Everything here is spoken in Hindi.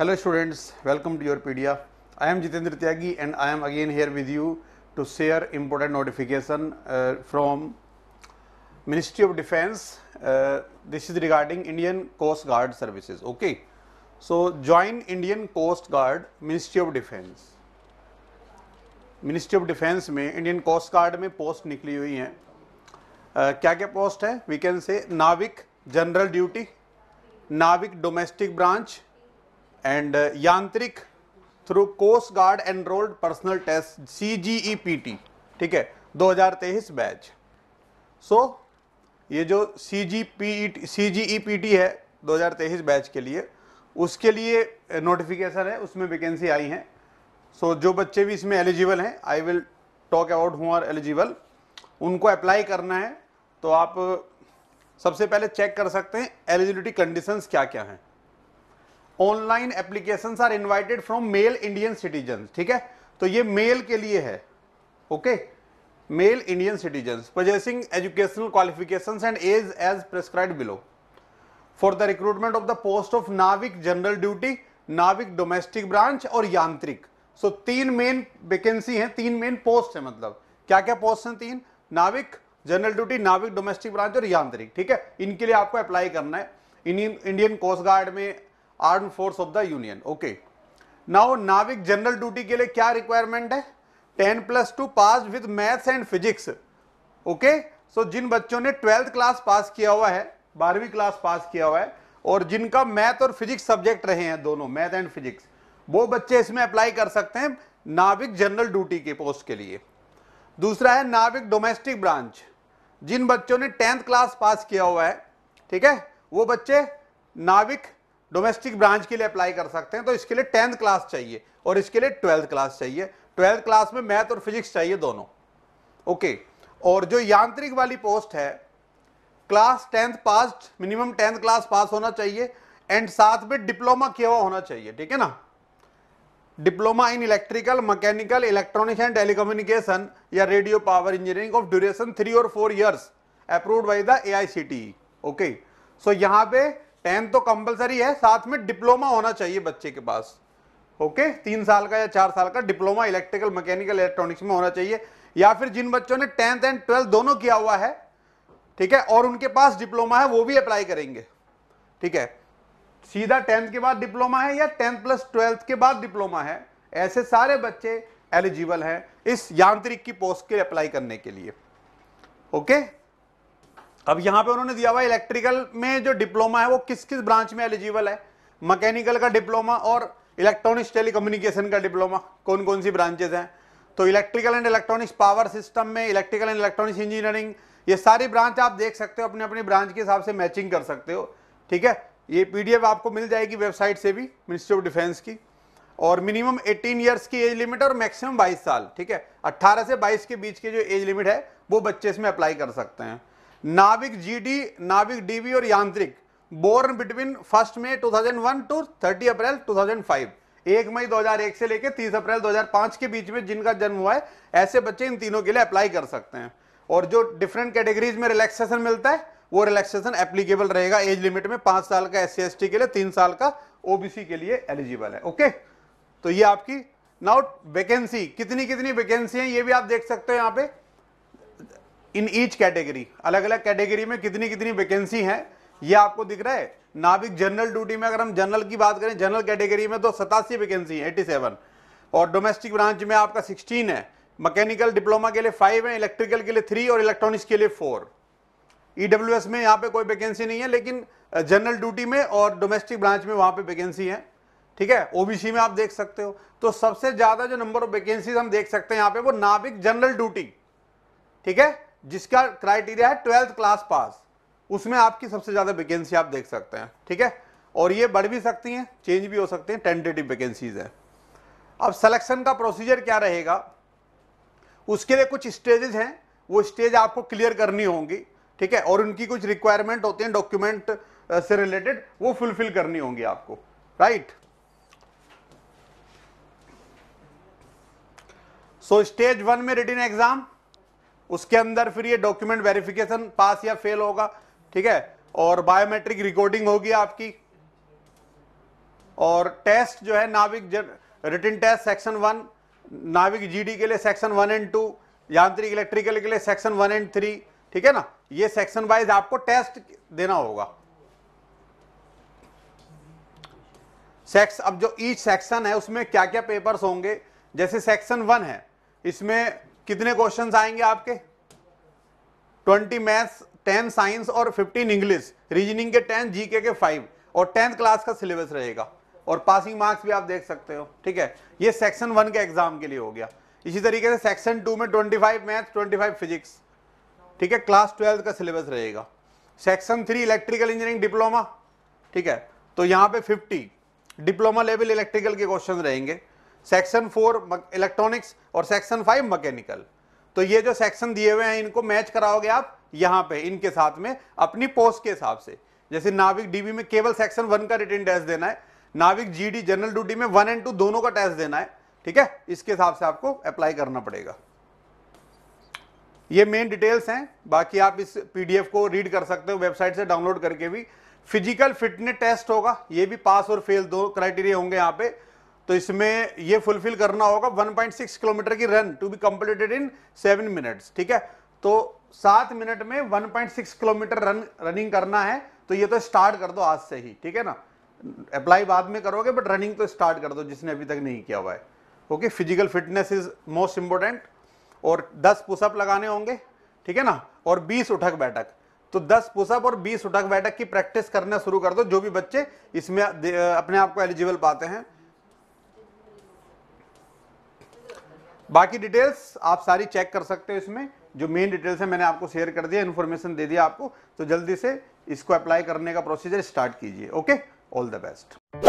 Hello students welcome to your pedia I am Jitendra Tyagi and I am again here with you to share important notification from ministry of defence this is regarding Indian coast guard services okay so join Indian coast guard ministry of defence ministry of defence में इंडियन कोस्ट गार्ड में पोस्ट निकली हुई हैं क्या क्या पोस्ट है वी कैन से नाविक जनरल ड्यूटी नाविक डोमेस्टिक ब्रांच एंड uh, यांत्रिक through coast guard enrolled personnel test C G E P T ठीक है दो हज़ार तेईस बैच सो ये जो C G P C G E P T है दो हज़ार तेईस बैच के लिए उसके लिए नोटिफिकेशन uh, है उसमें वैकेंसी आई हैं सो so, जो बच्चे भी इसमें एलिजिबल हैं I will talk about who are eligible उनको अप्लाई करना है तो आप uh, सबसे पहले चेक कर सकते हैं एलिजिबिलिटी कंडीशंस क्या क्या हैं online application are invited from male Indian citizen ठीक है तो ये मेल के लिए है okay male Indian citizen possessing educational qualification and age as prescribed below for the recruitment of the post of नाविक जनरल ड्यूटी नाविक डोमेस्टिक ब्रांच और यांत्रिक सो so, तीन मेन वेकेंसी हैं तीन मेन पोस्ट है मतलब क्या क्या पोस्ट हैं तीन नाविक जनरल ड्यूटी नाविक डोमेस्टिक ब्रांच और यांत्रिक ठीक है इनके लिए आपको अप्लाई करना है इंडियन कोस्ट गार्ड में arm force of the union okay now नाविक जनरल ड्यूटी के लिए क्या रिक्वायरमेंट है ten plus two pass with maths and physics okay so जिन बच्चों ने ट्वेल्थ क्लास पास किया हुआ है बारहवीं क्लास पास किया हुआ है और जिनका मैथ और फिजिक्स सब्जेक्ट रहे हैं दोनों मैथ एंड फिजिक्स वो बच्चे इसमें अप्लाई कर सकते हैं नाविक जनरल ड्यूटी के पोस्ट के लिए दूसरा है नाविक डोमेस्टिक ब्रांच जिन बच्चों ने टेंथ क्लास पास किया हुआ है ठीक है वो बच्चे नाविक डोमेस्टिक ब्रांच के लिए अप्लाई कर सकते हैं तो इसके लिए टेंथ क्लास चाहिए और इसके लिए ट्वेल्थ क्लास चाहिए ट्वेल्थ क्लास में मैथ और फिजिक्स चाहिए दोनों ओके और जो यांत्रिक वाली पोस्ट है class tenth pass minimum tenth class pass होना चाहिए एंड साथ में डिप्लोमा किया हुआ होना चाहिए ठीक है ना diploma in electrical mechanical electronics and telecommunication या radio power engineering of duration three और four years approved by the A e, okay so यहां पे टेंथ तो कंपलसरी है साथ में डिप्लोमा होना चाहिए बच्चे के पास ओके okay? तीन साल का या चार साल का डिप्लोमा इलेक्ट्रिकल मैकेनिकल इलेक्ट्रॉनिक्स में होना चाहिए या फिर जिन बच्चों ने टेंथ एंड ट्वेल्थ दोनों किया हुआ है ठीक है और उनके पास डिप्लोमा है वो भी अप्लाई करेंगे ठीक है सीधा टेंथ के बाद डिप्लोमा है या टेंथ प्लस ट्वेल्थ के बाद डिप्लोमा है ऐसे सारे बच्चे एलिजिबल हैं इस यांत्रिक की पोस्ट के अप्लाई करने के लिए ओके okay? अब यहां पे उन्होंने दिया हुआ इलेक्ट्रिकल में जो डिप्लोमा है वो किस किस ब्रांच में एलिजिबल है मैकेनिकल का डिप्लोमा और इलेक्ट्रॉनिक्स टेलीकम्युनिकेशन का डिप्लोमा कौन कौन सी ब्रांचेज हैं तो electrical and electronics power system में इलेक्ट्रिकल एंड इलेक्ट्रॉनिक्स इंजीनियरिंग ये सारी ब्रांच आप देख सकते हो अपने अपने ब्रांच के हिसाब से मैचिंग कर सकते हो ठीक है ये पीडीएफ आपको मिल जाएगी वेबसाइट से भी मिनिस्ट्री ऑफ डिफेंस की और मिनिमम 18 इयर्स की एज लिमिट और मैक्सिमम 22 साल ठीक है 18 से 22 के बीच के जो एज लिमिट है वो बच्चे इसमें अप्लाई कर सकते हैं नाविक जीडी नाविक डीवी और यांत्रिक born between first May 2001 to thirty April to एक मई 2001 से लेकर 30 अप्रैल 2005 के बीच में जिनका जन्म हुआ है ऐसे बच्चे इन तीनों के लिए अप्लाई कर सकते हैं और जो डिफरेंट कैटेगरीज में रिलैक्सेशन मिलता है वो रिलैक्सेशन एप्लीकेबल रहेगा एज लिमिट में पांच साल का एस सी के लिए तीन साल का ओबीसी के लिए एलिजिबल है ओके तो ये आपकी नाउट वैकेंसी कितनी कितनी वैकेंसी है ये भी आप देख सकते हो यहाँ पे इन ईच कैटेगरी अलग अलग कैटेगरी में कितनी कितनी वैकेंसी है ये आपको दिख रहा है नाविक जनरल ड्यूटी में अगर हम जनरल की बात करें जनरल कैटेगरी में तो सतासी वैकेंसी है एटी सेवन और डोमेस्टिक ब्रांच में आपका सिक्सटीन है मैकेनिकल डिप्लोमा के लिए फाइव है इलेक्ट्रिकल के लिए थ्री और इलेक्ट्रॉनिक्स के लिए फोर ई e में यहाँ पे कोई वैकेंसी नहीं है लेकिन जनरल ड्यूटी में और डोमेस्टिक ब्रांच में वहाँ पे वैकेंसी है ठीक है ओबीसी में आप देख सकते हो तो सबसे ज़्यादा जो नंबर ऑफ वैकेंसीज हम देख सकते हैं यहाँ पे वो नाविक जनरल ड्यूटी ठीक है जिसका क्राइटेरिया है ट्वेल्थ क्लास पास उसमें आपकी सबसे ज़्यादा वैकेंसी आप देख सकते हैं ठीक है और ये बढ़ भी सकती हैं चेंज भी हो सकते हैं टेंटेटिव वैकेंसीज हैं अब सिलेक्शन का प्रोसीजर क्या रहेगा उसके लिए कुछ स्टेजेस हैं वो स्टेज आपको क्लियर करनी होंगी ठीक है और उनकी कुछ रिक्वायरमेंट होती हैं डॉक्यूमेंट से रिलेटेड वो फुलफिल करनी होंगी आपको राइट सो स्टेज वन में रिटिन एग्जाम उसके अंदर फिर ये डॉक्यूमेंट वेरिफिकेशन पास या फेल होगा ठीक है और बायोमेट्रिक रिकॉर्डिंग होगी आपकी और टेस्ट जो है नाविक रिटर्न टेस्ट सेक्शन वन नाविक जीडी के लिए सेक्शन वन एंड टू यांत्रिक इलेक्ट्रिकल के लिए सेक्शन वन एंड थ्री ठीक है ना ये सेक्शन वाइज आपको टेस्ट देना होगा सेक्स अब जो ईच सेक्शन है उसमें क्या क्या पेपर्स होंगे जैसे सेक्शन वन है इसमें कितने क्वेश्चन आएंगे आपके ट्वेंटी मैथ्स टेन साइंस और फिफ्टीन इंग्लिश रीजनिंग के टेन जीके के फाइव और टेंथ क्लास का सिलेबस रहेगा और पासिंग मार्क्स भी आप देख सकते हो ठीक है ये सेक्शन वन के एग्जाम के लिए हो गया इसी तरीके से सेक्शन टू में twenty five math twenty five physics ठीक है क्लास ट्वेल्थ का सिलेबस रहेगा section three electrical engineering diploma ठीक है तो यहाँ पे फिफ्टी डिप्लोमा लेवल इलेक्ट्रिकल के क्वेश्चन रहेंगे सेक्शन फोर इलेक्ट्रॉनिक्स और सेक्शन फाइव मैकेनिकल तो ये जो सेक्शन दिए हुए हैं इनको मैच कराओगे आप यहाँ पे इनके साथ में अपनी पोस्ट के हिसाब से जैसे नाविक डीबी में केवल सेक्शन वन का रिटर्न टेस्ट देना है नाविक जीडी जनरल ड्यूटी में वन एंड टू दोनों का टेस्ट देना है ठीक है इसके हिसाब से आपको अप्लाई करना पड़ेगा ये मेन डिटेल्स हैं बाकी आप इस पीडीएफ को रीड कर सकते हो वेबसाइट से डाउनलोड करके भी फिजिकल फिटनेस टेस्ट होगा ये भी पास और फेल दो क्राइटेरिया होंगे यहाँ पे तो इसमें ये फुलफिल करना होगा 1.6 किलोमीटर की run to be completed in seven minutes ठीक है तो सात मिनट में 1.6 किलोमीटर रन रनिंग करना है तो ये तो स्टार्ट कर दो आज से ही ठीक है ना अप्लाई बाद में करोगे बट रनिंग तो स्टार्ट कर दो जिसने अभी तक नहीं किया हुआ है okay physical fitness is most important और दस पुशअप लगाने होंगे ठीक है ना और बीस उठक बैठक तो 10 पुशअप और 20 उठक बैठक की प्रैक्टिस करना शुरू कर दो जो भी बच्चे इसमें अपने आप को एलिजिबल पाते हैं बाकी डिटेल्स आप सारी चेक कर सकते हो इसमें जो मेन डिटेल्स है मैंने आपको शेयर कर दिया इन्फॉर्मेशन दे दिया आपको तो जल्दी से इसको अप्लाई करने का प्रोसीजर स्टार्ट कीजिए ओके ऑल द बेस्ट